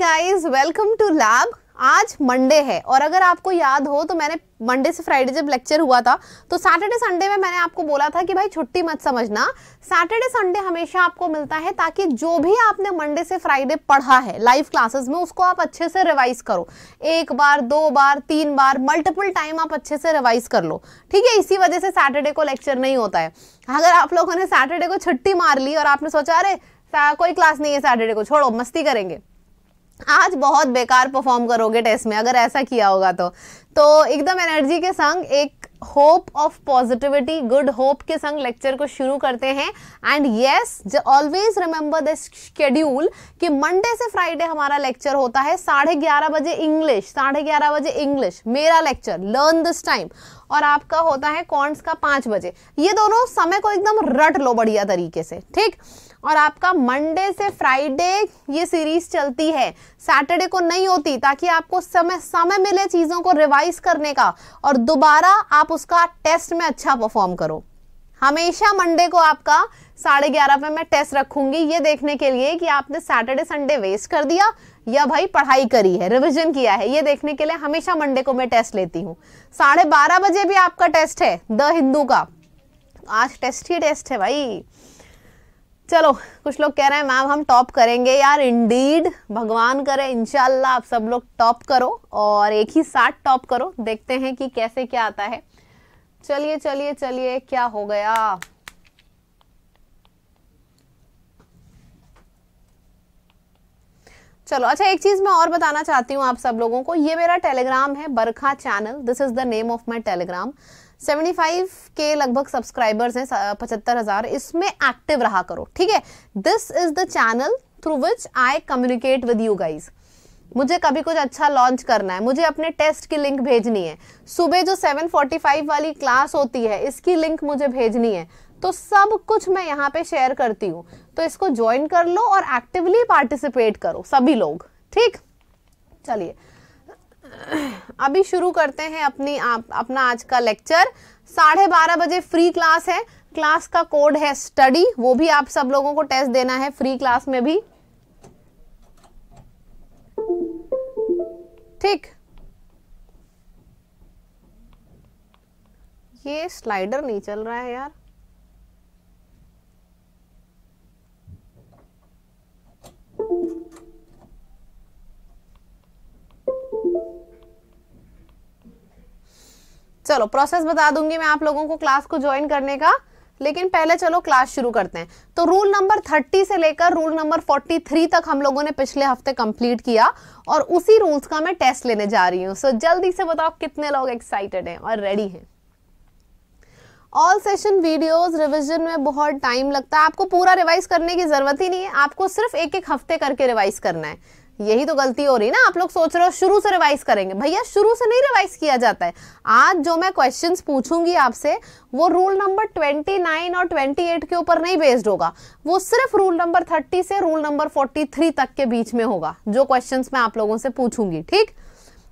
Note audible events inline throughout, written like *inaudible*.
Guys welcome to lab आज Monday है और अगर आपको याद हो तो मैंने मंडे से फ्राइडे जब लेक्चर हुआ था तो सैटरडे संडे में मैंने आपको बोला था कि भाई छुट्टी मत समझना सैटरडे संडे हमेशा आपको मिलता है ताकि जो भी आपने मंडे से फ्राइडे पढ़ा है लाइव क्लासेस में उसको आप अच्छे से रिवाइज करो एक बार दो बार तीन बार मल्टीपल टाइम आप अच्छे से रिवाइज कर लो ठीक है इसी वजह से सैटरडे को लेक्चर नहीं होता है अगर आप लोगों ने सैटरडे को छुट्टी मार ली और आपने सोचा अरे कोई क्लास नहीं है सैटरडे को छोड़ो मस्ती करेंगे आज बहुत बेकार परफॉर्म करोगे टेस्ट में अगर ऐसा किया होगा तो तो एकदम एनर्जी के संग एक hope of positivity good hope के संग लेक्चर को शुरू करते हैं and yes always remember the schedule कि मंडे से फ्राइडे हमारा लेक्चर होता है साढ़े ग्यारह बजे इंग्लिश साढ़े ग्यारह बजे इंग्लिश मेरा लेक्चर लर्न दिस टाइम और आपका होता है कॉन्स का पांच बजे ये दोनों समय को एकदम रट लो बढ़िया तरीके से ठीक और आपका मंडे से फ्राइडे ये सीरीज चलती है सैटरडे को नहीं होती ताकि आपको समय समय मिले चीज़ों को रिवाइज करने का और दोबारा आप उसका टेस्ट में अच्छा परफॉर्म करो हमेशा मंडे को आपका साढ़े ग्यारह पे मैं टेस्ट रखूंगी ये देखने के लिए कि आपने सैटरडे संडे वेस्ट कर दिया या भाई पढ़ाई करी है रिवीजन किया है ये देखने के लिए हमेशा मंडे को मैं टेस्ट लेती हूँ साढ़े बारह बजे भी आपका टेस्ट है द हिंदू का आज टेस्ट ही टेस्ट है भाई चलो कुछ लोग कह रहे हैं मैम हम टॉप करेंगे यार इंडीड भगवान करे इनशाला आप सब लोग टॉप करो और एक ही साथ टॉप करो देखते हैं कि कैसे क्या आता है चलिए चलिए चलिए क्या हो गया चलो अच्छा एक चीज मैं और बताना चाहती हूँ आप सब लोगों को ये मेरा टेलीग्राम है Barkha channel this is the name of my Telegram 75 के लगभग सब्सक्राइबर्स हैं पचहत्तर हजार इसमें एक्टिव रहा करो ठीक है this is the channel through which I communicate with you guys मुझे कभी कुछ अच्छा लॉन्च करना है मुझे अपने टेस्ट की लिंक भेजनी है सुबह जो 7:45 वाली क्लास होती है इसकी लिंक मुझे भेजनी है तो सब कुछ मैं यहाँ पे शेयर करती हूँ तो इसको ज्वाइन कर लो और एक्टिवली पार्टिसिपेट करो सभी लोग ठीक चलिए अभी शुरू करते हैं अपनी आप अपना आज का लेक्चर साढ़े बारह बजे फ्री क्लास है क्लास का कोड है स्टडी वो भी आप सब लोगों को टेस्ट देना है फ्री क्लास में भी ठीक ये स्लाइडर नहीं चल रहा है यार चलो प्रोसेस बता दूंगी मैं आप लोगों को क्लास को ज्वाइन करने का लेकिन पहले चलो क्लास शुरू करते हैं तो रूल नंबर 30 से लेकर रूल नंबर 43 तक हम लोगों ने पिछले हफ्ते कंप्लीट किया और उसी रूल्स का मैं टेस्ट लेने जा रही हूँ सो so, जल्दी से बताओ कितने लोग एक्साइटेड हैं और रेडी हैं ऑल सेशन वीडियोस रिवीजन में बहुत टाइम लगता है आपको पूरा रिवाइज करने की ज़रूरत ही नहीं है आपको सिर्फ एक एक हफ्ते करके रिवाइज करना है यही तो गलती हो रही है ना आप लोग सोच रहे हो शुरू से रिवाइज करेंगे भैया शुरू से नहीं रिवाइज किया जाता है आज जो मैं क्वेश्चंस पूछूंगी आपसे वो रूल नंबर 29 और 28 के ऊपर नहीं बेस्ड होगा वो सिर्फ रूल नंबर 30 से रूल नंबर 43 तक के बीच में होगा जो क्वेश्चंस मैं आप लोगों से पूछूंगी ठीक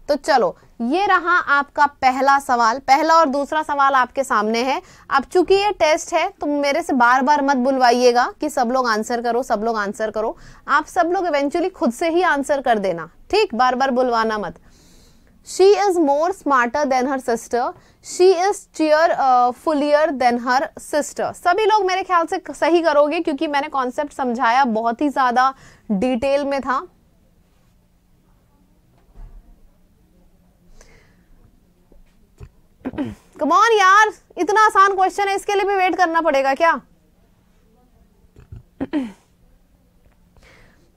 तो चलो ये रहा आपका पहला सवाल पहला और दूसरा सवाल आपके सामने है अब चूंकि ये टेस्ट है तो मेरे से बार बार मत बुलवाइएगा कि सब लोग आंसर करो सब लोग आंसर करो आप सब लोग इवेंचुअली खुद से ही आंसर कर देना ठीक बार बार बुलवाना मत she is more smarter than her sister she is cheerfulier than her sister सभी लोग मेरे ख्याल से सही करोगे क्योंकि मैंने कॉन्सेप्ट समझाया बहुत ही ज़्यादा डिटेल में था कमॉन यार इतना आसान क्वेश्चन है इसके लिए भी वेट करना पड़ेगा क्या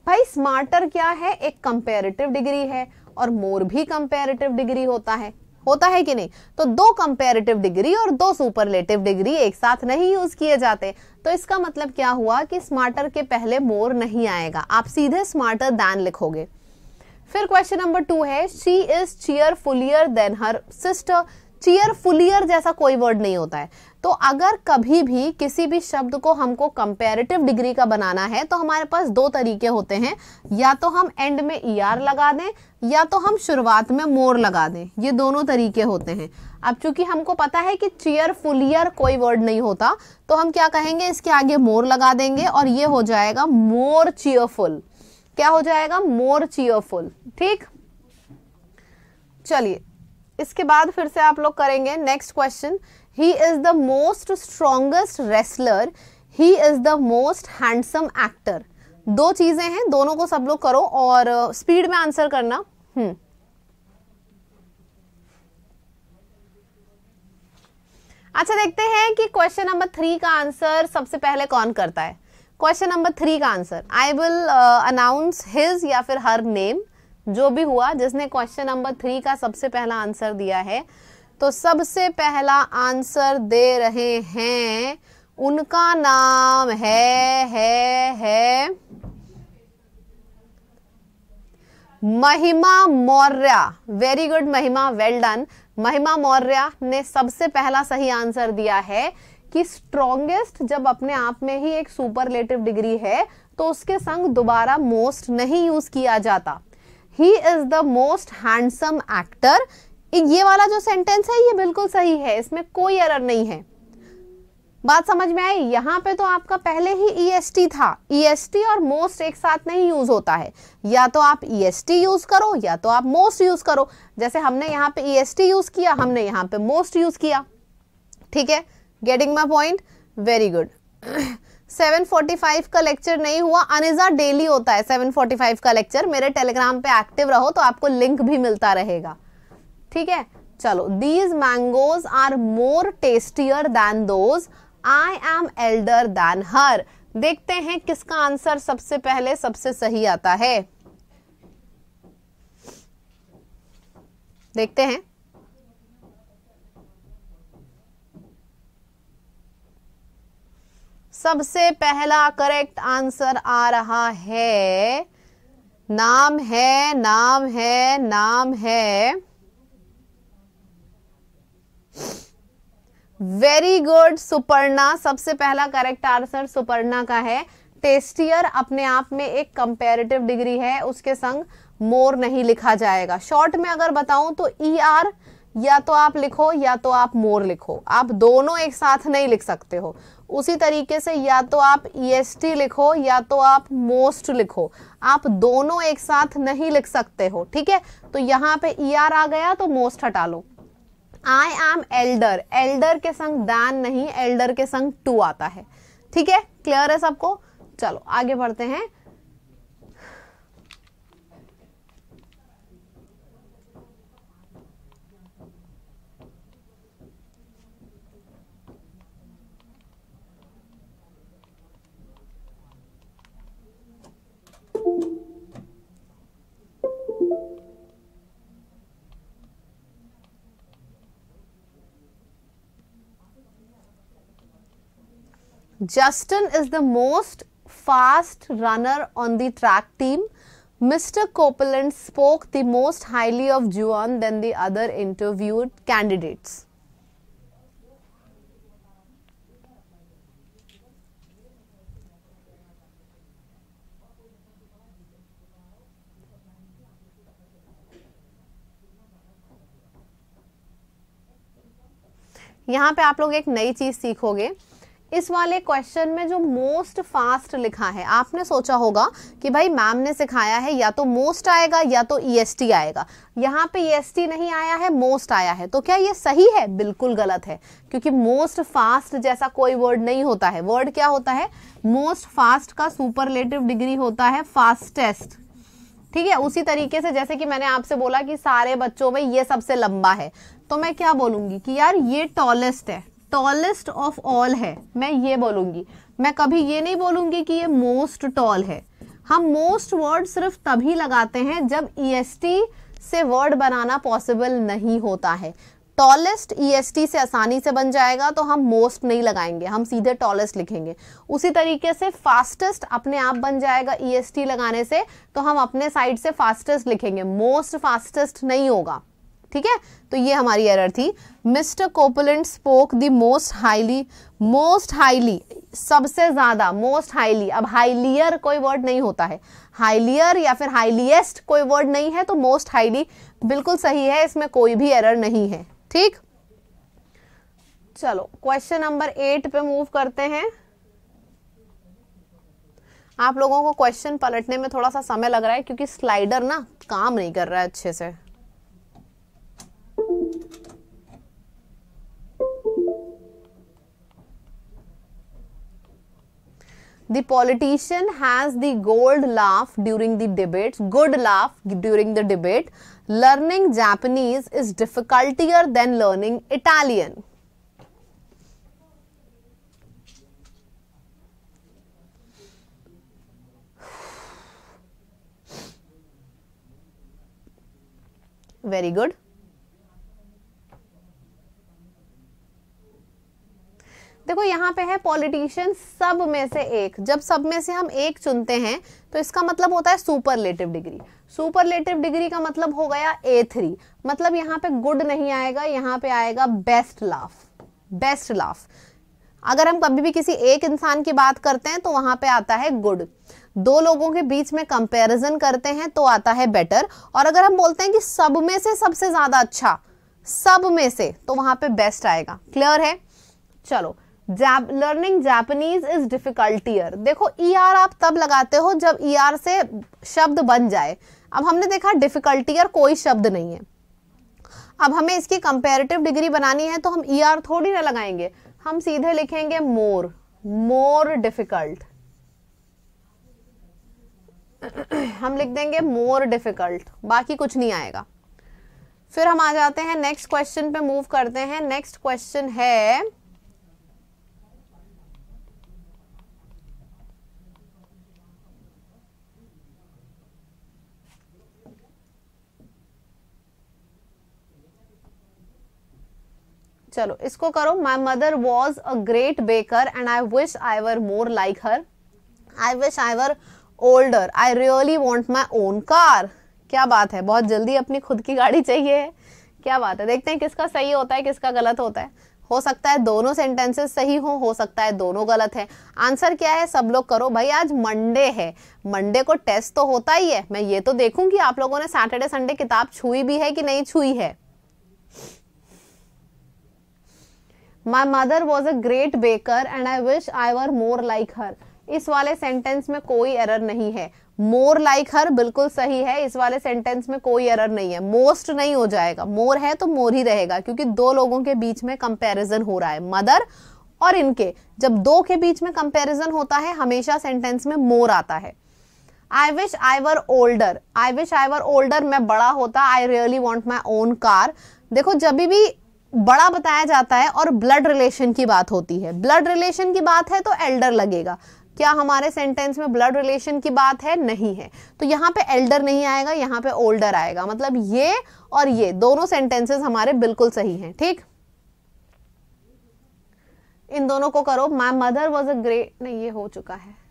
भाई स्मार्टर क्या है एक कंपेरेटिव डिग्री है और मोर भी कंपेरेटिव डिग्री होता है होता है कि नहीं तो दो कंपेरेटिव डिग्री और दो सुपरलेटिव डिग्री एक साथ नहीं यूज किए जाते तो इसका मतलब क्या हुआ कि स्मार्टर के पहले मोर नहीं आएगा आप सीधे स्मार्टर दैन लिखोगे फिर क्वेश्चन नंबर टू है she is fullier than her sister cheerfulier जैसा कोई वर्ड नहीं होता है तो अगर कभी भी किसी भी शब्द को हमको कंपेरेटिव डिग्री का बनाना है तो हमारे पास दो तरीके होते हैं या तो हम एंड में ई e ER लगा दें या तो हम शुरुआत में मोर लगा दें ये दोनों तरीके होते हैं अब चूंकि हमको पता है कि चीयरफुलियर कोई वर्ड नहीं होता तो हम क्या कहेंगे इसके आगे मोर लगा देंगे और ये हो जाएगा मोर चीयरफुल क्या हो जाएगा मोर चीयरफुल ठीक चलिए इसके बाद फिर से आप लोग करेंगे next question he is the most strongest wrestler he is the most handsome actor दो चीजें हैं दोनों को सब लोग करो और स्पीड में आंसर करना हम्म अच्छा देखते हैं कि क्वेश्चन नंबर थ्री का आंसर सबसे पहले कौन करता है क्वेश्चन नंबर थ्री का answer I will announce his या फिर हर नेम जो भी हुआ जिसने क्वेश्चन नंबर थ्री का सबसे पहला आंसर दिया है तो सबसे पहला आंसर दे रहे हैं उनका नाम है है है Mahima Maurya very good Mahima well done Mahima Maurya ने सबसे पहला सही आंसर दिया है कि स्ट्रॉन्गेस्ट जब अपने आप में ही एक सुपरलेटिव डिग्री है तो उसके संग दोबारा मोस्ट नहीं यूज किया जाता he is the most handsome actor ये वाला जो सेंटेंस है ये बिल्कुल सही है इसमें कोई एरर नहीं है बात समझ में आई यहाँ पे तो आपका पहले ही ई e था ई e और मोस्ट एक साथ नहीं यूज होता है या तो आप ई e यूज करो या तो आप मोस्ट यूज करो जैसे हमने यहां पे ई यूज किया हमने यहाँ पे मोस्ट यूज किया ठीक है getting my point very good 7:45 का लेक्चर नहीं हुआ अनिजा डेली होता है 7:45 का लेक्चर मेरे टेलीग्राम पे एक्टिव रहो तो आपको लिंक भी मिलता रहेगा ठीक है चलो these mangoes are more tastier than those I am elder than her देखते हैं किसका आंसर सबसे पहले सबसे सही आता है देखते हैं सबसे पहला करेक्ट आंसर आ रहा है नाम है नाम है नाम है वेरी गुड सुपर्णा सबसे पहला करेक्ट आंसर सुपर्णा का है टेस्टियर अपने आप में एक कंपेरेटिव डिग्री है उसके संग मोर नहीं लिखा जाएगा शॉर्ट में अगर बताऊं तो ई e आर या तो आप लिखो या तो आप मोर लिखो आप दोनों एक साथ नहीं लिख सकते हो उसी तरीके से या तो आप ई e लिखो या तो आप मोस्ट लिखो आप दोनों एक साथ नहीं लिख सकते हो ठीक है तो यहाँ पे ई e ER आ गया तो मोस्ट हटा लो आई एम एल्डर एल्डर के संग दान नहीं एल्डर के संग टू आता है ठीक है क्लियर है सबको चलो आगे बढ़ते हैं Justin is the most fast runner on the track team. Mr. Copeland spoke the most highly of Juan than the other interviewed candidates. यहाँ पे आप लोग एक नई चीज़ सीखोगे इस वाले क्वेश्चन में जो मोस्ट फास्ट लिखा है आपने सोचा होगा कि भाई मैम ने सिखाया है या तो मोस्ट आएगा या तो ई e आएगा यहाँ पे ई e नहीं आया है मोस्ट आया है तो क्या ये सही है बिल्कुल गलत है क्योंकि मोस्ट फास्ट जैसा कोई वर्ड नहीं होता है वर्ड क्या होता है मोस्ट फास्ट का सुपरलेटिव डिग्री होता है फास्टेस्ट ठीक है उसी तरीके से जैसे कि मैंने आपसे बोला कि सारे बच्चों में ये सबसे लंबा है तो मैं क्या बोलूंगी कि यार ये टॉलेस्ट है टॉलेस्ट ऑफ ऑल है मैं ये बोलूंगी मैं कभी ये नहीं बोलूंगी कि ये मोस्ट टॉल है हम मोस्ट वर्ड सिर्फ तभी लगाते हैं जब ई e से वर्ड बनाना पॉसिबल नहीं होता है टॉलेस्ट ई e से आसानी से बन जाएगा तो हम मोस्ट नहीं लगाएंगे हम सीधे टॉलेस्ट लिखेंगे उसी तरीके से फास्टेस्ट अपने आप बन जाएगा ई e लगाने से तो हम अपने साइड से फास्टेस्ट लिखेंगे मोस्ट फास्टेस्ट नहीं होगा ठीक है तो ये हमारी एरर थी mister Copeland spoke the most highly most highly सबसे ज़्यादा मोस्ट हाईली अब हाईलियर कोई वर्ड नहीं होता है हाईलियर या फिर हाईलीएस्ट कोई वर्ड नहीं है तो मोस्ट हाईली बिल्कुल सही है इसमें कोई भी एरर नहीं है ठीक चलो क्वेश्चन नंबर एट पे मूव करते हैं आप लोगों को क्वेश्चन पलटने में थोड़ा सा समय लग रहा है क्योंकि स्लाइडर ना काम नहीं कर रहा है अच्छे से the politician has the gold laugh during the debates, good laugh during the debate. Learning Japanese is difficultier than learning Italian. *sighs* Very good. यहाँ पे है पॉलिटिशियन सब में से एक जब सब में से हम एक चुनते हैं तो इसका मतलब होता है सुपरलेटिव डिग्री सुपरलेटिव डिग्री का मतलब हो गया ए थ्री मतलब यहाँ पे गुड नहीं आएगा यहाँ पे आएगा बेस्ट लाफ बेस्ट लाफ अगर हम कभी भी किसी एक इंसान की बात करते हैं तो वहां पे आता है गुड दो लोगों के बीच में कंपैरिजन करते हैं तो आता है बेटर और अगर हम बोलते हैं कि सब में से सबसे ज्यादा अच्छा सब में से तो वहां पे बेस्ट आएगा क्लियर है चलो लर्निंग जापनीज इज डिफिकल्टियर देखो ई e ER आप तब लगाते हो जब ई e ER से शब्द बन जाए अब हमने देखा डिफिकल्टियर कोई शब्द नहीं है अब हमें इसकी कंपेरेटिव डिग्री बनानी है तो हम ई e ER थोड़ी ना लगाएंगे हम सीधे लिखेंगे मोर मोर डिफिकल्ट हम लिख देंगे मोर डिफिकल्ट बाकी कुछ नहीं आएगा फिर हम आ जाते हैं नेक्स्ट क्वेश्चन पे मूव करते हैं नेक्स्ट क्वेश्चन है चलो इसको करो my mother was a great baker and I wish I were more like her I wish I were older I really want my own car क्या बात है बहुत जल्दी अपनी खुद की गाड़ी चाहिए क्या बात है देखते हैं किसका सही होता है किसका गलत होता है हो सकता है दोनों सेंटेंसेस सही हो हो सकता है दोनों गलत है आंसर क्या है सब लोग करो भाई आज मंडे है मंडे को टेस्ट तो होता ही है मैं ये तो देखूं कि आप लोगों ने सैटरडे संडे किताब छुई भी है कि नहीं छुई है my mother was a great baker and I wish I were more like her इस वाले सेंटेंस में कोई एरर नहीं है मोर लाइक हर बिल्कुल सही है इस वाले सेंटेंस में कोई एरर नहीं है मोस्ट नहीं हो जाएगा मोर है तो मोर ही रहेगा क्योंकि दो लोगों के बीच में कंपेरिजन हो रहा है मदर और इनके जब दो के बीच में कंपेरिजन होता है हमेशा सेंटेंस में मोर आता है I wish I were older I wish I were older मैं बड़ा होता I really want my own car देखो जब भी बड़ा बताया जाता है और ब्लड रिलेशन की बात होती है ब्लड रिलेशन की बात है तो एल्डर लगेगा क्या हमारे सेंटेंस में ब्लड रिलेशन की बात है नहीं है तो यहाँ पे एल्डर नहीं आएगा यहाँ पे ओल्डर आएगा मतलब ये और ये दोनों सेंटेंसेस हमारे बिल्कुल सही हैं ठीक इन दोनों को करो my mother was a great नहीं ये हो चुका है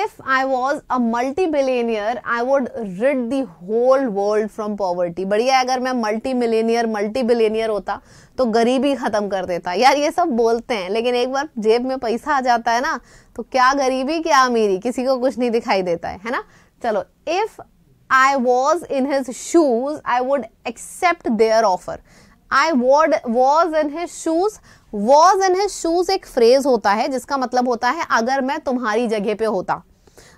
if I was a multi millionaire I would rid the whole world from poverty बढ़िया अगर मैं मल्टी मिलेनियर मल्टी बिलेनियर होता तो गरीबी ख़त्म कर देता यार ये सब बोलते हैं लेकिन एक बार जेब में पैसा आ जाता है ना तो क्या गरीबी क्या अमीरी किसी को कुछ नहीं दिखाई देता है है ना चलो if I was in his shoes I would accept their offer I would was in his shoes was in his shoes एक फ्रेज होता है जिसका मतलब होता है अगर मैं तुम्हारी जगह पे होता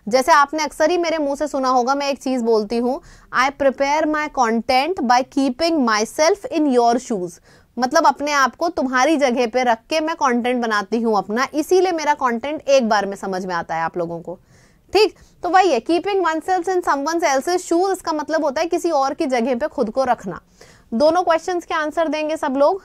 जैसे आपने अक्सर ही मेरे मुंह से सुना होगा मैं एक चीज बोलती हूँ I prepare my content by keeping myself in your shoes मतलब अपने आप को तुम्हारी जगह पे रख के मैं कंटेंट बनाती हूँ अपना इसीलिए मेरा कंटेंट एक बार में समझ में आता है आप लोगों को ठीक तो वही है keeping oneself in someone else's shoes इसका मतलब होता है किसी और की जगह पे खुद को रखना दोनों क्वेश्चंस के आंसर देंगे सब लोग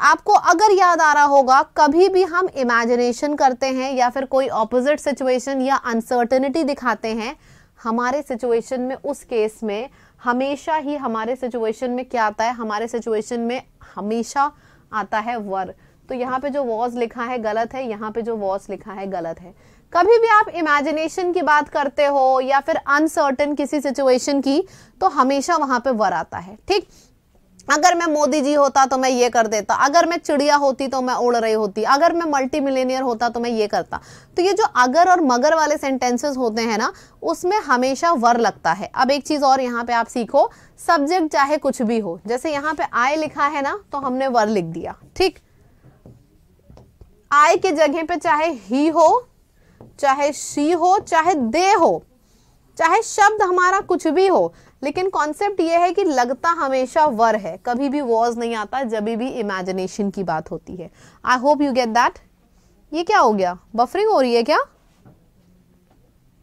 आपको अगर याद आ रहा होगा कभी भी हम इमेजिनेशन करते हैं या फिर कोई ऑपोजिट सिचुएशन या अनसर्टेनिटी दिखाते हैं हमारे सिचुएशन में उस केस में हमेशा ही हमारे सिचुएशन में क्या आता है हमारे सिचुएशन में हमेशा आता है वर तो यहाँ पे जो वॉज लिखा है गलत है यहाँ पे जो वॉज लिखा है गलत है कभी भी आप इमेजिनेशन की बात करते हो या फिर अनसर्टन किसी सिचुएशन की तो हमेशा वहां पे वर आता है ठीक अगर मैं मोदी जी होता तो मैं ये कर देता अगर मैं चिड़िया होती तो मैं उड़ रही होती अगर मैं मल्टी मिलेनियर होता तो मैं ये करता तो ये जो अगर और मगर वाले सेंटेंसेस होते हैं ना उसमें हमेशा वर लगता है अब एक चीज़ और यहाँ पे आप सीखो सब्जेक्ट चाहे कुछ भी हो जैसे यहाँ पे आय लिखा है ना तो हमने वर लिख दिया ठीक आय के जगह पे चाहे ही हो चाहे शी हो चाहे दे हो चाहे शब्द हमारा कुछ भी हो लेकिन कॉन्सेप्ट ये है कि लगता हमेशा वर है कभी भी वॉज नहीं आता जब भी इमेजिनेशन की बात होती है I hope you get that ये क्या हो गया बफरिंग हो रही है क्या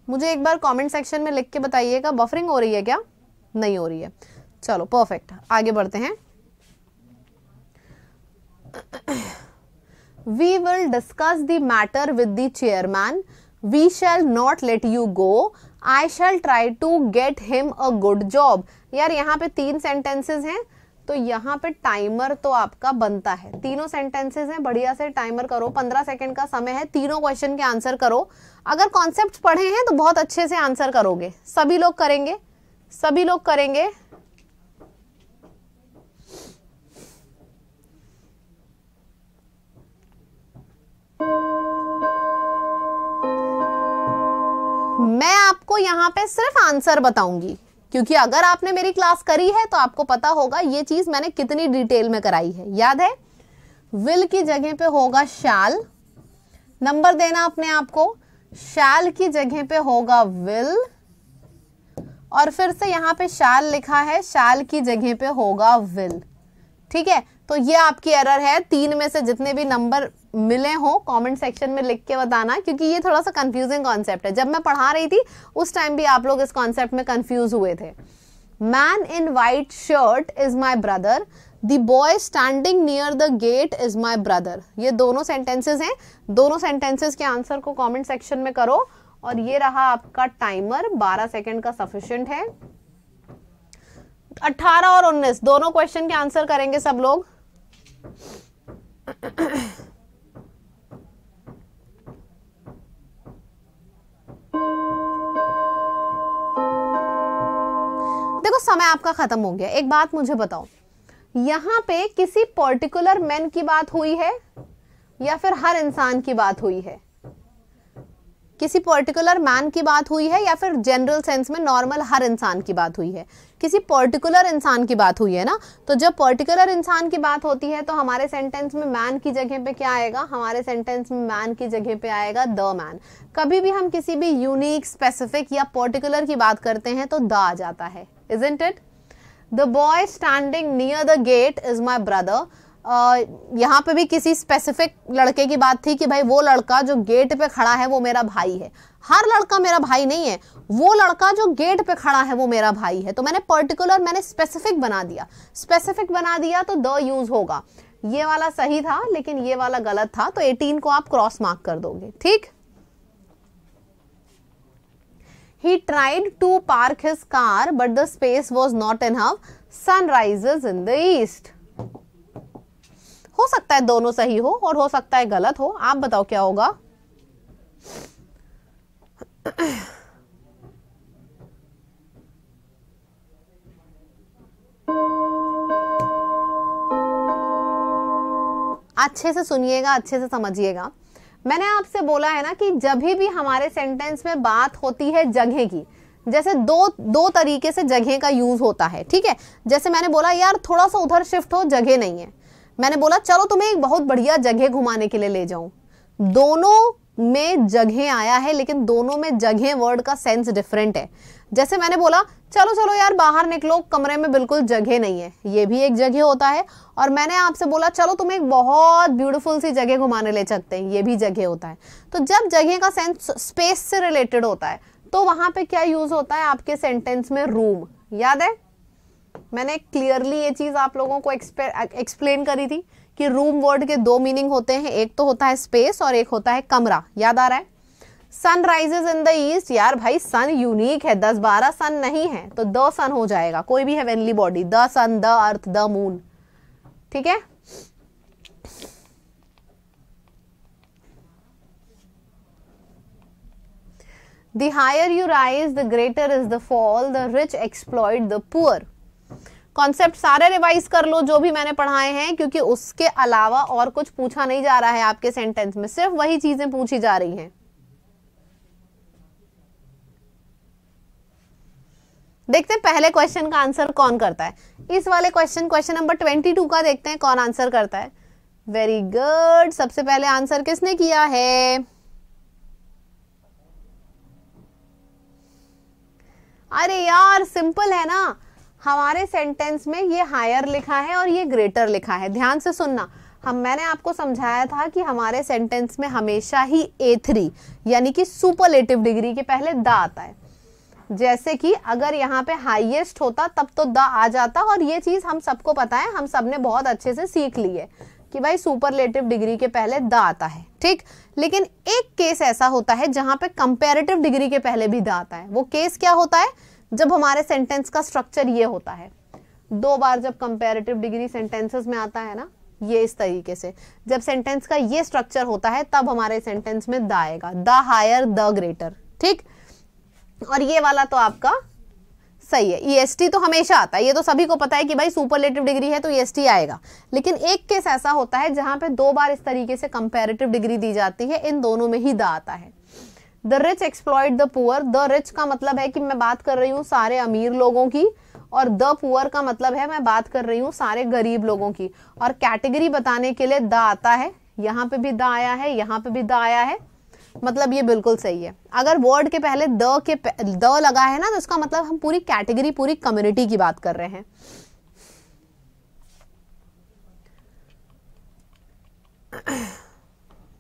मुझे एक बार कमेंट सेक्शन में लिख के बताइएगा बफरिंग हो रही है क्या नहीं हो रही है चलो परफेक्ट आगे बढ़ते हैं we will discuss the matter with the chairman we shall not let you go I shall try to get him a good job यार यहाँ पे तीन सेंटेंसेज हैं तो यहाँ पे टाइमर तो आपका बनता है तीनों सेंटेंसेस हैं बढ़िया से टाइमर करो पंद्रह सेकंड का समय है तीनों क्वेश्चन के आंसर करो अगर कॉन्सेप्ट पढ़े हैं तो बहुत अच्छे से आंसर करोगे सभी लोग करेंगे सभी लोग करेंगे यहाँ पे सिर्फ आंसर बताऊंगी क्योंकि अगर आपने मेरी क्लास करी है तो आपको पता होगा ये चीज़ मैंने कितनी डिटेल में कराई है याद है विल की जगह पे होगा शाल नंबर देना अपने आपको शाल की जगह पे होगा विल और फिर से यहाँ पे शाल लिखा है शाल की जगह पे होगा विल ठीक है तो ये आपकी एरर है तीन में से जितने भी नंबर मिले हो कमेंट सेक्शन में लिख के बताना क्योंकि ये थोड़ा सा कंफ्यूजिंग कॉन्सेप्ट है जब मैं पढ़ा रही थी उस टाइम भी आप लोग इस कॉन्सेप्ट में कंफ्यूज हुए थे man in white shirt is my brother the boy standing near the gate is my brother ये दोनों सेंटेंसेस हैं दोनों सेंटेंसेज के आंसर को कॉमेंट सेक्शन में करो और ये रहा आपका टाइमर बारह सेकेंड का सफिशियंट है 18 और 19 दोनों क्वेश्चन के आंसर करेंगे सब लोग आपका ख़त्म हो गया एक बात मुझे बताओ यहां पे किसी पर्टिकुलर मैन की बात हुई है या फिर हर इंसान की बात हुई है किसी पर्टिकुलर मैन की बात हुई है या फिर जनरल सेंस में नॉर्मल हर इंसान की बात हुई है किसी पर्टिकुलर इंसान की बात हुई है ना तो जब पर्टिकुलर इंसान की बात होती है तो हमारे सेंटेंस में मैन की जगह पे क्या आएगा हमारे सेंटेंस में मैन की जगह पे आएगा द मैन कभी भी हम किसी भी यूनिक स्पेसिफिक या पर्टिकुलर की बात करते हैं तो द आ जाता है isn't it? The boy standing near the gate is my brother. Uh, यहाँ पे भी किसी स्पेसिफिक लड़के की बात थी कि भाई वो लड़का जो गेट पे खड़ा है वो मेरा भाई है हर लड़का मेरा भाई नहीं है वो लड़का जो गेट पे खड़ा है वो मेरा भाई है तो मैंने पर्टिकुलर मैंने स्पेसिफिक बना दिया स्पेसिफिक बना दिया तो द यूज़ होगा ये वाला सही था लेकिन ये वाला गलत था तो 18 को आप क्रॉस मार्क कर दोगे ठीक He tried to park his car, but the space was not enough. Sun rises in the east. हो सकता है दोनों सही हो और हो सकता है गलत हो आप बताओ क्या होगा अच्छे से सुनिएगा अच्छे से समझिएगा मैंने आपसे बोला है ना कि जब भी हमारे सेंटेंस में बात होती है जगह की जैसे दो दो तरीके से जगह का यूज होता है ठीक है जैसे मैंने बोला यार थोड़ा सा उधर शिफ्ट हो जगह नहीं है मैंने बोला चलो तुम्हें एक बहुत बढ़िया जगह घुमाने के लिए ले जाऊं दोनों में जगह आया है लेकिन दोनों में जगह वर्ड का सेंस डिफरेंट है जैसे मैंने बोला चलो चलो यार बाहर निकलो कमरे में बिल्कुल जगह नहीं है ये भी एक जगह होता है और मैंने आपसे बोला चलो तुम एक बहुत ब्यूटीफुल सी जगह घुमाने ले सकते हैं ये भी जगह होता है तो जब जगह का सेंस स्पेस से रिलेटेड होता है तो वहां पे क्या यूज़ होता है आपके सेंटेंस में रूम याद है मैंने क्लियरली ये चीज़ आप लोगों को एक्सप्लेन करी थी कि रूम वर्ड के दो मीनिंग होते हैं एक तो होता है स्पेस और एक होता है कमरा याद आ रहा है sun rises in the east यार भाई सन यूनिक है दस बारह सन नहीं है तो द सन हो जाएगा कोई भी heavenly body the sun the earth the moon ठीक है The higher you rise, the greater is the fall. The rich exploit the poor. Concept सारे रिवाइज कर लो जो भी मैंने पढ़ाए हैं क्योंकि उसके अलावा और कुछ पूछा नहीं जा रहा है आपके सेंटेंस में सिर्फ वही चीजें पूछी जा रही हैं देखते हैं पहले क्वेश्चन का आंसर कौन करता है इस वाले question question number twenty two का देखते हैं कौन आंसर करता है वेरी गुड सबसे पहले आंसर किसने किया है अरे यार सिंपल है ना हमारे सेंटेंस में ये हायर लिखा है और ये ग्रेटर लिखा है ध्यान से सुनना हम मैंने आपको समझाया था कि हमारे सेंटेंस में हमेशा ही ए थ्री यानी कि सुपरलेटिव डिग्री के पहले दा आता है जैसे कि अगर यहाँ पे हाईएस्ट होता तब तो द आ जाता और ये चीज़ हम सबको पता है हम सब ने बहुत अच्छे से सीख ली है कि भाई सुपरलेटिव डिग्री के पहले द आता है ठीक लेकिन एक केस ऐसा होता है जहां पे कंपेरेटिव डिग्री के पहले भी द आता है वो केस क्या होता है जब हमारे सेंटेंस का स्ट्रक्चर ये होता है दो बार जब कंपेरेटिव डिग्री सेंटेंसेस में आता है ना ये इस तरीके से जब सेंटेंस का ये स्ट्रक्चर होता है तब हमारे सेंटेंस में द आएगा द हायर द ग्रेटर ठीक और ये वाला तो आपका सही है ईएसटी e तो हमेशा आता है ये तो सभी को पता है कि भाई सुपरलेटिव डिग्री है तो ईएसटी e आएगा लेकिन एक केस ऐसा होता है जहां पे दो बार इस तरीके से कंपेरेटिव डिग्री दी जाती है इन दोनों में ही द आता है the rich exploit the poor the rich का मतलब है कि मैं बात कर रही हूँ सारे अमीर लोगों की और द पुअर का मतलब है मैं बात कर रही हूँ सारे गरीब लोगों की और कैटेगरी बताने के लिए द आता है यहाँ पे भी द आया है यहाँ पे भी द आया है मतलब ये बिल्कुल सही है अगर वर्ड के पहले द के द लगा है ना तो इसका मतलब हम पूरी कैटेगरी पूरी कम्युनिटी की बात कर रहे हैं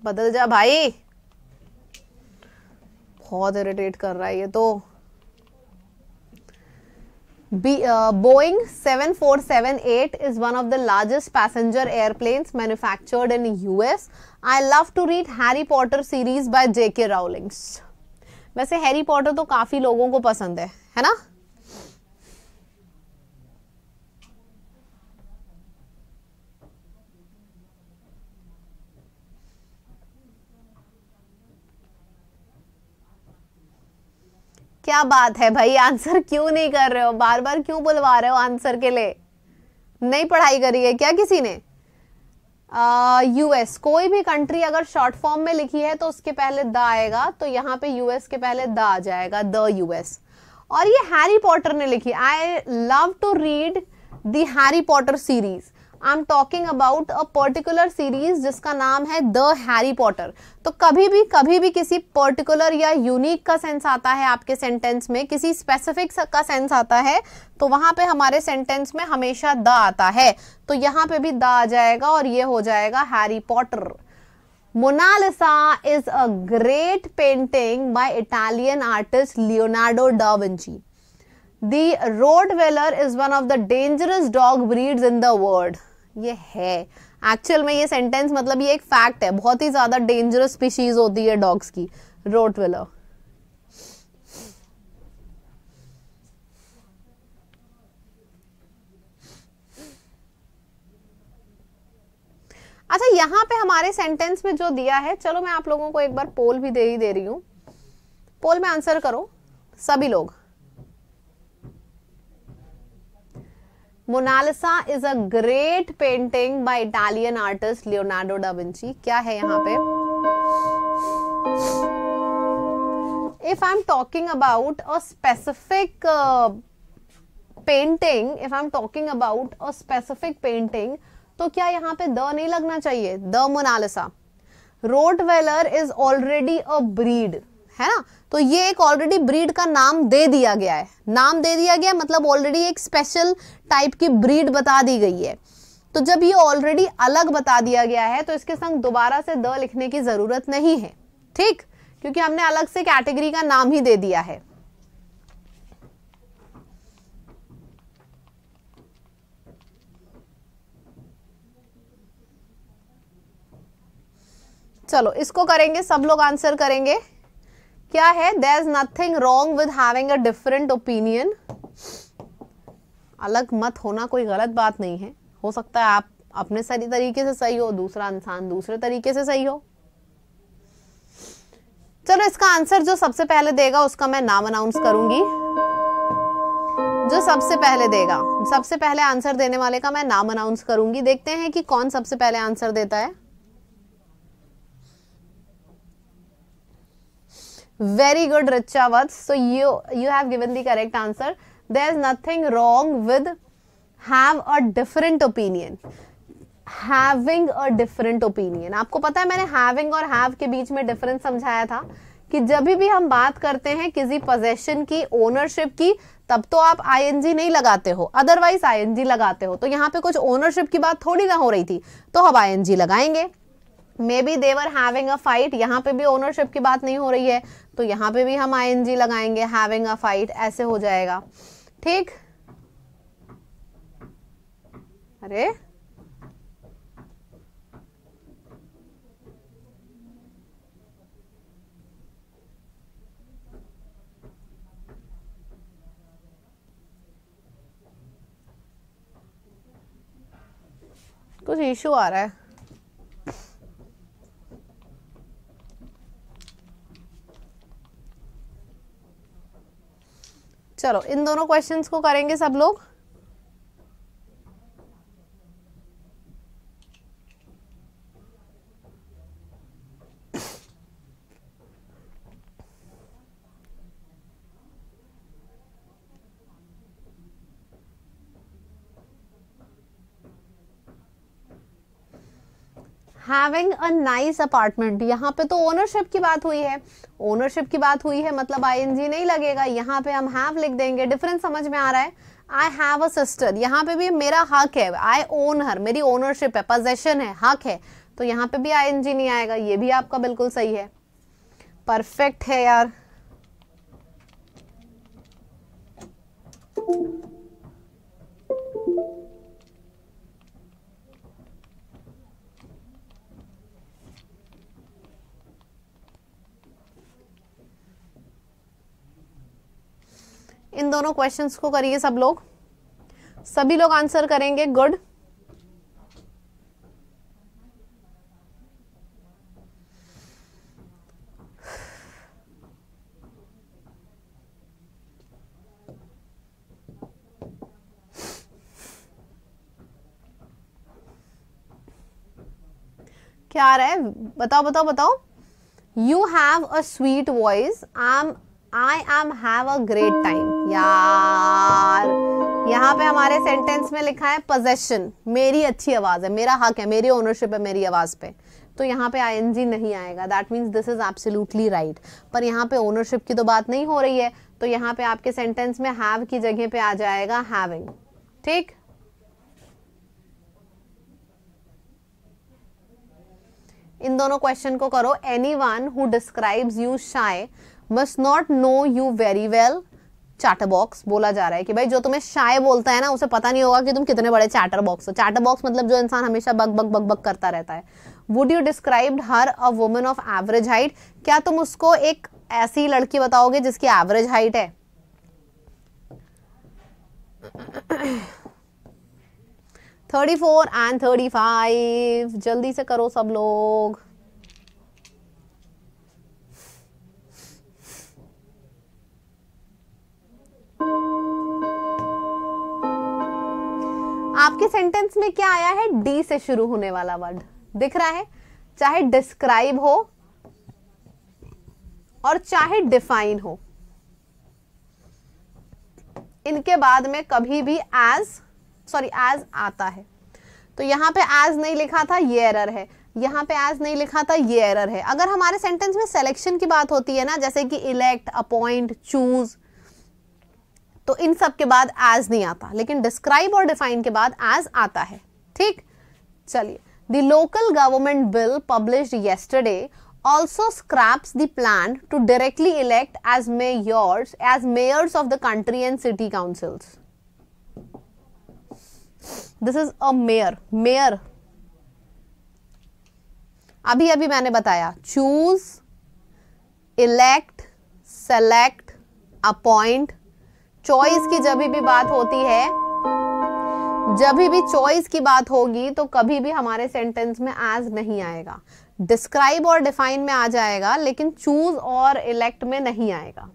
बदल जा भाई बहुत इरिटेट कर रहा है ये तो Boeing seven seven four eight is one of the largest passenger airplane manufactured in US I love to read Harry Potter series by J K Rowlings वैसे हैरी पॉटर तो काफी लोगों को पसंद है है ना क्या बात है भाई आंसर क्यों नहीं कर रहे हो बार बार क्यों बुलवा रहे हो आंसर के लिए नहीं पढ़ाई करी है क्या किसी ने यूएस uh, कोई भी कंट्री अगर शॉर्ट फॉर्म में लिखी है तो उसके पहले द आएगा तो यहाँ पे यूएस के पहले द आ जाएगा द यूएस और ये हैरी पॉटर ने लिखी I love to read Harry Potter series I am talking about a particular series जिसका नाम है द हैरी पॉटर तो कभी भी कभी भी किसी पर्टिकुलर या यूनिक का सेंस आता है आपके सेंटेंस में किसी स्पेसिफिक का सेंस आता है तो वहां पे हमारे सेंटेंस में हमेशा द आता है तो यहाँ पे भी द आ जाएगा और ये हो जाएगा Harry Potter Mona Lisa is a great painting by Italian artist Leonardo डावी The road dweller is one of the dangerous dog breeds in the world. ये है एक्चुअल में ये सेंटेंस मतलब ये एक फैक्ट है बहुत ही ज्यादा डेंजरस स्पीशीज होती है डॉग्स की रोटवेलर अच्छा यहां पे हमारे सेंटेंस में जो दिया है चलो मैं आप लोगों को एक बार पोल भी दे ही दे रही हूं पोल में आंसर करो सभी लोग Mona Lisa is a great painting by Italian artist Leonardo da Vinci क्या है यहाँ पे if I am talking about a specific painting if I am talking about a specific painting तो क्या यहाँ पे द नहीं लगना चाहिए the Mona Lisa rottweiler is already a breed है ना तो ये एक ऑलरेडी ब्रीड का नाम दे दिया गया है नाम दे दिया गया मतलब ऑलरेडी एक स्पेशल टाइप की ब्रीड बता दी गई है तो जब ये ऑलरेडी अलग बता दिया गया है तो इसके संग दोबारा से द लिखने की ज़रूरत नहीं है ठीक क्योंकि हमने अलग से कैटेगरी का नाम ही दे दिया है चलो इसको करेंगे सब लोग आंसर करेंगे क्या है there is nothing wrong with having a different opinion अलग मत होना कोई गलत बात नहीं है हो सकता है आप अपने सही तरीके से सही हो दूसरा इंसान दूसरे तरीके से सही हो चलो इसका आंसर जो सबसे पहले देगा उसका मैं नाम अनाउंस करूंगी जो सबसे पहले देगा सबसे पहले आंसर देने वाले का मैं नाम अनाउंस करूंगी देखते हैं कि कौन सबसे पहले आंसर देता है very good good, so you you have given the correct answer there is nothing wrong with have a different opinion having a different opinion आपको पता है मैंने हैविंग और हैव के बीच में डिफरेंस समझाया था कि जब भी हम बात करते हैं किसी पोजेशन की ओनरशिप की तब तो आप आईएनजी नहीं लगाते हो अदरवाइज आईएनजी लगाते हो तो यहाँ पे कुछ ओनरशिप की बात थोड़ी ना हो रही थी तो हम आईएनजी लगाएंगे maybe they're having a fight यहाँ पे भी ओनरशिप की बात नहीं हो रही है तो यहां पे भी हम आई लगाएंगे हैविंग अ फाइट ऐसे हो जाएगा ठीक अरे कुछ इशू आ रहा है चलो इन दोनों क्वेश्चंस को करेंगे सब लोग हैविंग अ नाइस अपार्टमेंट यहाँ पे तो ओनरशिप की बात हुई है ओनरशिप की बात हुई है मतलब आई नहीं लगेगा यहाँ पे हम हैव लिख देंगे डिफरेंस समझ में आ रहा है आई हैव अ सिस्टर यहाँ पे भी मेरा हक है आई ओन हर मेरी ओनरशिप है पोजेशन है हक है तो यहाँ पे भी आई नहीं आएगा ये भी आपका बिल्कुल सही है परफेक्ट है यार इन दोनों क्वेश्चंस को करिए सब लोग सभी लोग आंसर करेंगे गुड क्या आ रहा है बताओ बताओ बताओ you have a sweet voice I am I am have a great time यार यहाँ पे हमारे सेंटेंस में लिखा है पोजेशन मेरी अच्छी आवाज़ है मेरा हक है मेरी ओनरशिप है मेरी आवाज़ पे तो यहाँ पे आई नहीं आएगा that means this is absolutely right पर यहाँ पे ओनरशिप की तो बात नहीं हो रही है तो यहाँ पे आपके सेंटेंस में हैव की जगह पे आ जाएगा हैविंग ठीक इन दोनों क्वेश्चन को करो anyone who describes you shy must not no you very well chatterbox बोला जा रहा है कि भाई जो तुम्हें शाय बोलता है ना उसे पता नहीं होगा कि तुम कितने बड़े चार्टर बॉक्स हो चार्टर बॉक्स मतलब जो इंसान हमेशा बग बग बग बग करता रहता है would you describe her a women of average height क्या तुम उसको एक ऐसी लड़की बताओगे जिसकी एवरेज हाइट है *coughs* thirty four and thirty five जल्दी से करो सब लोग आपके सेंटेंस में क्या आया है डी से शुरू होने वाला वर्ड दिख रहा है चाहे डिस्क्राइब हो और चाहे डिफाइन हो इनके बाद में कभी भी एज सॉरी एज आता है तो यहां पे एज नहीं लिखा था ये एरर है यहां पे एज नहीं लिखा था ये एरर है अगर हमारे सेंटेंस में सिलेक्शन की बात होती है ना जैसे कि इलेक्ट अपॉइंट चूज तो इन सब के बाद एज नहीं आता लेकिन डिस्क्राइब और डिफाइन के बाद एज आता है ठीक चलिए the local government bill publish yesterday also scraps the plan to directly elect as mayors as mayor of the country and city councils this is a mayor mayor अभी अभी मैंने बताया choose elect select appoint choice की जब भी बात होती है जब भी चॉइस की बात होगी तो कभी भी हमारे सेंटेंस में एज नहीं आएगा डिस्क्राइब और डिफाइन में आ जाएगा लेकिन चूज और इलेक्ट में नहीं आएगा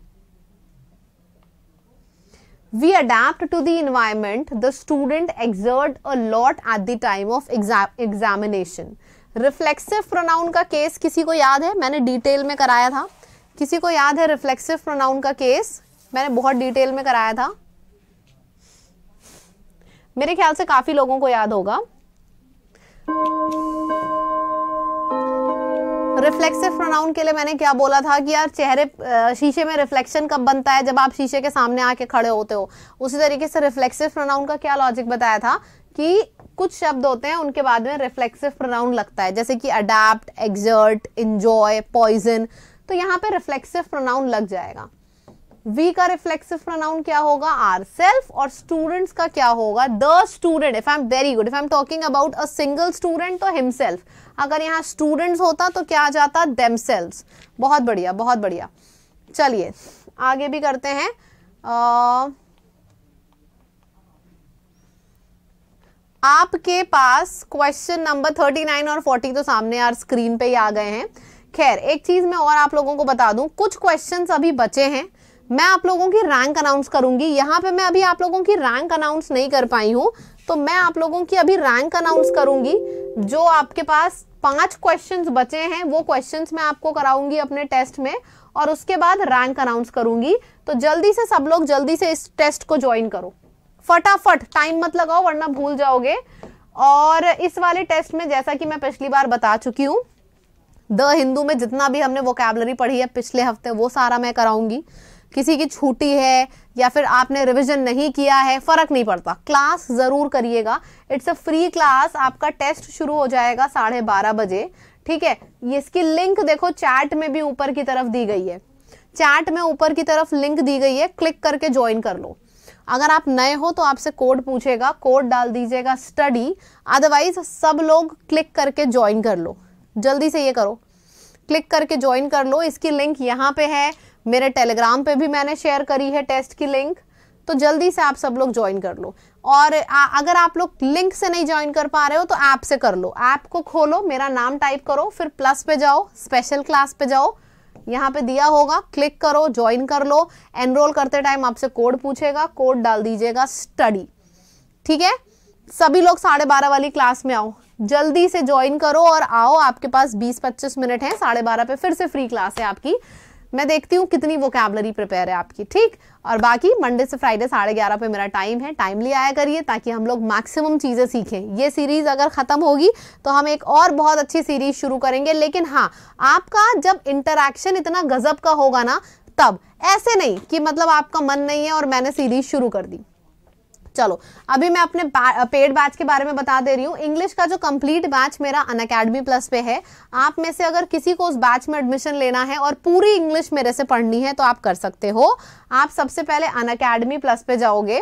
we adept to the environment the student exert a lot at the time of exam reflexive pronoun का केस किसी को याद है मैंने डिटेल में कराया था किसी को याद है रिफ्लेक्सिव प्रोनाउन का केस मैंने बहुत डिटेल में कराया था मेरे ख्याल से काफी लोगों को याद होगा रिफ्लेक्सिव प्रोनाउन के लिए मैंने क्या बोला था कि यार चेहरे शीशे में रिफ्लेक्शन कब बनता है जब आप शीशे के सामने आके खड़े होते हो उसी तरीके से रिफ्लेक्सिव प्रोनाउन का क्या लॉजिक बताया था कि कुछ शब्द होते हैं उनके बाद में रिफ्लेक्सिव प्रोनाउन लगता है जैसे कि अडेप्ट एग्जर्ट इंजॉय पॉइजन तो यहाँ पे रिफ्लेक्सिव प्रोनाउन लग जाएगा वी का रिफ्लेक्सिव प्रोनाउन क्या होगा आर सेल्फ और स्टूडेंट्स का क्या होगा the student if I am very good if I am talking about a single student तो हिमसेल्फ अगर यहाँ स्टूडेंट्स होता तो क्या आ जाता देम बहुत बढ़िया बहुत बढ़िया चलिए आगे भी करते हैं आपके पास क्वेश्चन नंबर थर्टी नाइन और फोर्टी तो सामने यार स्क्रीन पे ही आ गए हैं खैर एक चीज मैं और आप लोगों को बता दूं कुछ क्वेश्चंस अभी बचे हैं मैं आप लोगों की रैंक अनाउंस करूंगी यहाँ पे मैं अभी आप लोगों की रैंक अनाउंस नहीं कर पाई हूँ तो मैं आप लोगों की अभी रैंक अनाउंस करूंगी जो आपके पास पांच क्वेश्चंस बचे हैं वो क्वेश्चंस मैं आपको कराऊंगी अपने टेस्ट में और उसके बाद रैंक अनाउंस करूंगी तो जल्दी से सब लोग जल्दी से इस टेस्ट को ज्वाइन करो फटाफट टाइम मत लगाओ वरना भूल जाओगे और इस वाले टेस्ट में जैसा कि मैं पिछली बार बता चुकी हूँ द हिंदू में जितना भी हमने वोकेबलरी पढ़ी है पिछले हफ्ते वो सारा मैं कराऊंगी किसी की छूटी है या फिर आपने रिविजन नहीं किया है फ़र्क नहीं पड़ता क्लास ज़रूर करिएगा इट्स अ फ्री क्लास आपका टेस्ट शुरू हो जाएगा साढ़े बारह बजे ठीक है इसकी लिंक देखो चैट में भी ऊपर की तरफ दी गई है चैट में ऊपर की तरफ लिंक दी गई है क्लिक करके ज्वाइन कर लो अगर आप नए हो तो आपसे कोड पूछेगा कोड डाल दीजिएगा स्टडी अदरवाइज सब लोग क्लिक करके ज्वाइन कर लो जल्दी से ये करो क्लिक करके ज्वाइन कर लो इसकी लिंक यहाँ पे है मेरे टेलीग्राम पे भी मैंने शेयर करी है टेस्ट की लिंक तो जल्दी से आप सब लोग ज्वाइन कर लो और आ, अगर आप लोग लिंक से नहीं ज्वाइन कर पा रहे हो तो ऐप से कर लो ऐप को खोलो मेरा नाम टाइप करो फिर प्लस पे जाओ स्पेशल क्लास पे जाओ यहाँ पे दिया होगा क्लिक करो ज्वाइन कर लो एनरोल करते टाइम आपसे कोड पूछेगा कोड डाल दीजिएगा स्टडी ठीक है सभी लोग साढ़े बारह वाली क्लास में आओ जल्दी से ज्वाइन करो और आओ आपके पास बीस पच्चीस मिनट हैं साढ़े बारह पे फिर से फ्री क्लास है आपकी मैं देखती हूँ कितनी वोकेबलरी प्रिपेयर है आपकी ठीक और बाकी मंडे से फ्राइडे साढ़े ग्यारह पे मेरा टाइम है टाइमली आया करिए ताकि हम लोग मैक्सिमम चीज़ें सीखें ये सीरीज़ अगर ख़त्म होगी तो हम एक और बहुत अच्छी सीरीज़ शुरू करेंगे लेकिन हाँ आपका जब इंटरेक्शन इतना गजब का होगा ना तब ऐसे नहीं कि मतलब आपका मन नहीं है और मैंने सीरीज़ शुरू कर दी चलो अभी मैं अपने पेड बैच के बारे में बता दे रही हूँ इंग्लिश का जो कंप्लीट बैच मेरा अन प्लस पे है आप में से अगर किसी को उस बैच में एडमिशन लेना है और पूरी इंग्लिश मेरे से पढ़नी है तो आप कर सकते हो आप सबसे पहले अन प्लस पे जाओगे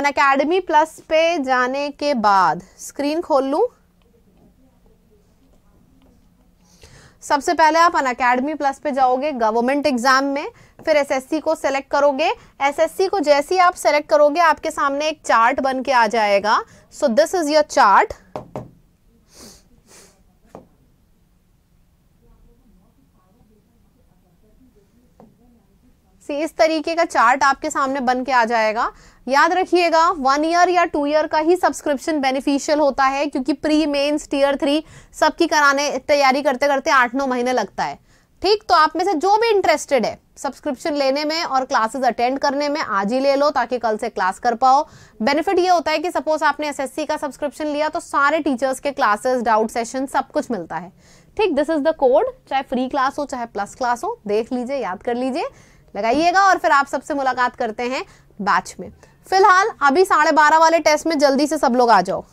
अन प्लस पे जाने के बाद स्क्रीन खोल लू सबसे पहले आप अन प्लस पे जाओगे गवर्नमेंट एग्जाम में फिर एसएससी को सेलेक्ट करोगे एसएससी को जैसे ही आप सेलेक्ट करोगे आपके सामने एक चार्ट बन के आ जाएगा so this is your chart see इस तरीके का चार्ट आपके सामने बन के आ जाएगा याद रखिएगा वन ईयर या टू ईयर का ही सब्सक्रिप्शन बेनिफिशियल होता है क्योंकि प्री मेंस टीयर थ्री सबकी कराने तैयारी करते करते आठ नौ महीने लगता है ठीक तो आप में से जो भी इंटरेस्टेड है सब्सक्रिप्शन लेने में और क्लासेस अटेंड करने में आज ही ले लो ताकि कल से क्लास कर पाओ बेनिफिट ये होता है कि सपोज आपने एसएससी का सब्सक्रिप्शन लिया तो सारे टीचर्स के क्लासेस डाउट सेशन सब कुछ मिलता है ठीक दिस इज द कोड चाहे फ्री क्लास हो चाहे प्लस क्लास हो देख लीजिए याद कर लीजिए लगाइएगा और फिर आप सबसे मुलाकात करते हैं बैच में फिलहाल अभी साढ़े बारह वाले टेस्ट में जल्दी से सब लोग आ जाओ